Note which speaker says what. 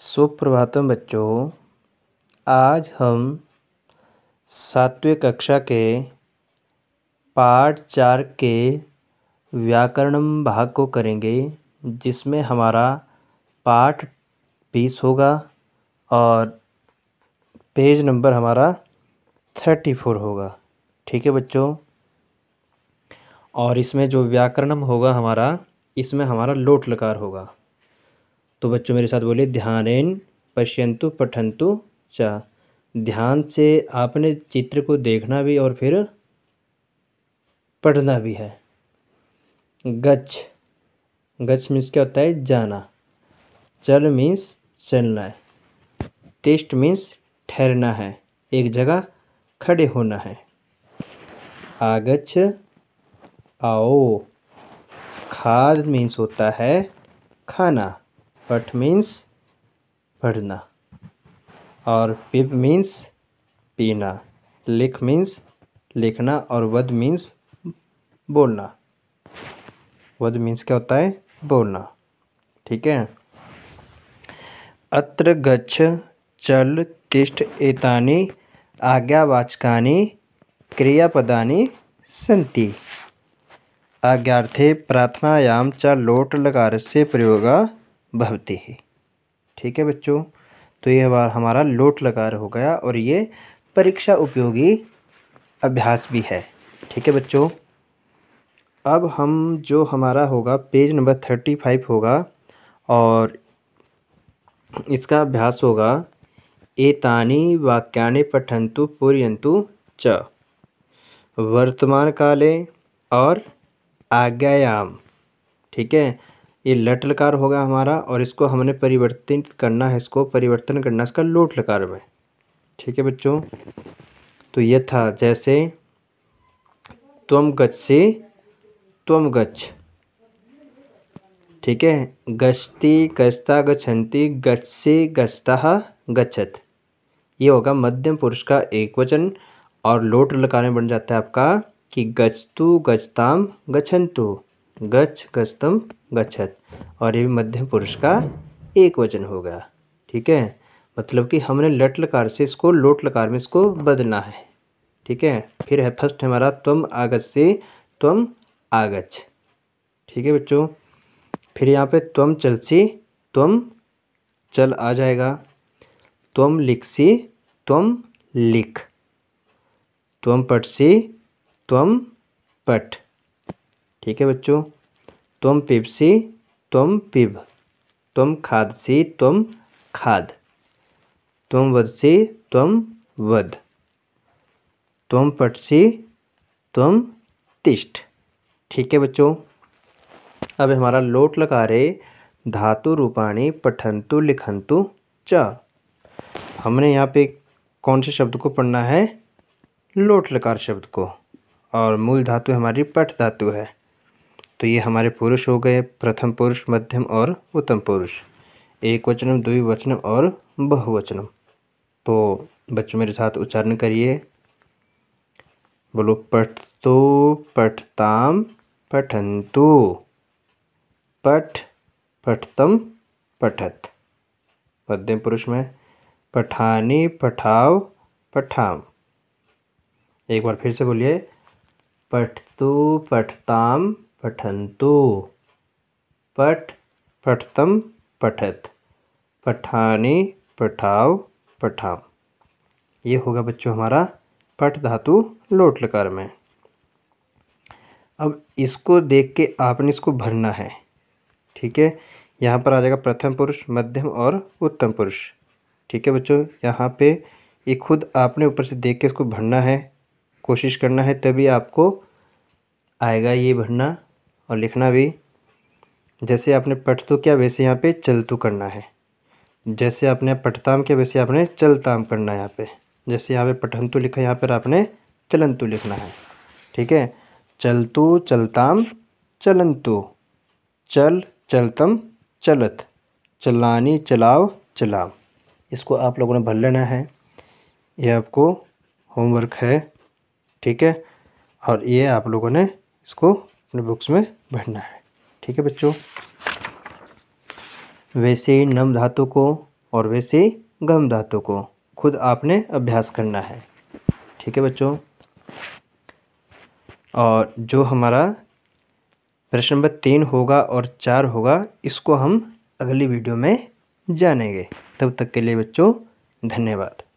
Speaker 1: सुप्रभातम बच्चों आज हम सातवें कक्षा के पाठ चार के व्याकरणम भाग को करेंगे जिसमें हमारा पाठ बीस होगा और पेज नंबर हमारा थर्टी फोर होगा ठीक है बच्चों और इसमें जो व्याकरणम होगा हमारा इसमें हमारा लोट लकार होगा तो बच्चों मेरे साथ बोले ध्यान पश्यंतु पठंतु चा ध्यान से आपने चित्र को देखना भी और फिर पढ़ना भी है गच गच मीन्स क्या होता है जाना चल मीन्स चलना है टेस्ट मीन्स ठहरना है एक जगह खड़े होना है आगच आओ खाद मीन्स होता है खाना पठ मीन्स पढ़ना और पिब मीन्स पीना लिख मीन्स लिखना और वध मीन्स बोलना वध मीन्स क्या होता है बोलना ठीक है अत्र गच्छ चल तिष्ठ एतानी आज्ञावाचकानि क्रियापदानि सन्ति आज्ञार्थे प्रार्थनायां च से प्रयोग भवती ही ठीक है बच्चों तो ये हमारा हमारा लोट लगार हो गया और ये परीक्षा उपयोगी अभ्यास भी है ठीक है बच्चों अब हम जो हमारा होगा पेज नंबर थर्टी फाइव होगा और इसका अभ्यास होगा एतानी वाक्यानि पठंतु पूरयंतु च वर्तमान काले और आज्ञायाम ठीक है ये लट लकार होगा हमारा और इसको हमने परिवर्तित करना है इसको परिवर्तन करना इसका लोट लकार में ठीक है बच्चों तो यह था जैसे त्वम गच से त्वम गच ठीक है गश्ती गश्ता गछंती गच से गश्ता गच्छत ये होगा मध्यम पुरुष का एक वचन और लोट लकार में बन जाता है आपका कि गजतु गजताम गछंतु गच्छ गस्तम गच्छत और ये भी मध्यम पुरुष का एक वचन हो गया ठीक है मतलब कि हमने लट लकार से इसको लोट लकार में इसको बदलना है ठीक है फिर है फर्स्ट हमारा तुम आगत से तुम आगच ठीक है बच्चों फिर यहाँ पे तुम चलसी तुम चल आ जाएगा तुम लिखसी तुम लिख तुम पटसी तुम पट ठीक है बच्चों तुम पिबसी तुम पिब तुम खादसी तुम खाद तुम वदसी तुम वध तुम पटसी तुम तिष्ठ ठीक है बच्चों अब हमारा लोट लगा रहे धातु रूपाणी पठंतु लिखंतु च हमने यहाँ पे कौन से शब्द को पढ़ना है लोट लकार शब्द को और मूल धातु हमारी पट धातु है तो ये हमारे पुरुष हो गए प्रथम पुरुष मध्यम और उत्तम पुरुष एक वचनम द्विवचनम और बहुवचनम तो बच्चों मेरे साथ उच्चारण करिए बोलो तो पठताम पठंतु पठ पठतम पठत मध्यम पुरुष में पठानी पठाव पठाम एक बार फिर से बोलिए पठतु पठताम पठन्तु पठ पठतम पठत पठाने पठाव पठाम ये होगा बच्चों हमारा पठ धातु लोट लकार में अब इसको देख के आपने इसको भरना है ठीक है यहाँ पर आ जाएगा प्रथम पुरुष मध्यम और उत्तम पुरुष ठीक है बच्चों यहाँ पे ये खुद आपने ऊपर से देख के इसको भरना है कोशिश करना है तभी आपको आएगा ये भरना और लिखना भी जैसे आपने पठतु तो किया वैसे यहाँ पे चलतु तो करना है जैसे आपने पठताम किया वैसे आपने चलताम करना है यहाँ पे जैसे यहाँ पे पठंतु लिखा यहाँ पर आपने चलंतु लिखना है ठीक है चलतु चलताम चलंतु चल चलतम चलत चलानी चलाओ चलाम इसको आप लोगों ने भर लेना है ये आपको होमवर्क है ठीक है और ये आप लोगों ने इसको अपने बुक्स में बढ़ना है ठीक है बच्चों वैसे नम धातु को और वैसे गम धातु को खुद आपने अभ्यास करना है ठीक है बच्चों और जो हमारा प्रश्न नंबर तीन होगा और चार होगा इसको हम अगली वीडियो में जानेंगे तब तक के लिए बच्चों धन्यवाद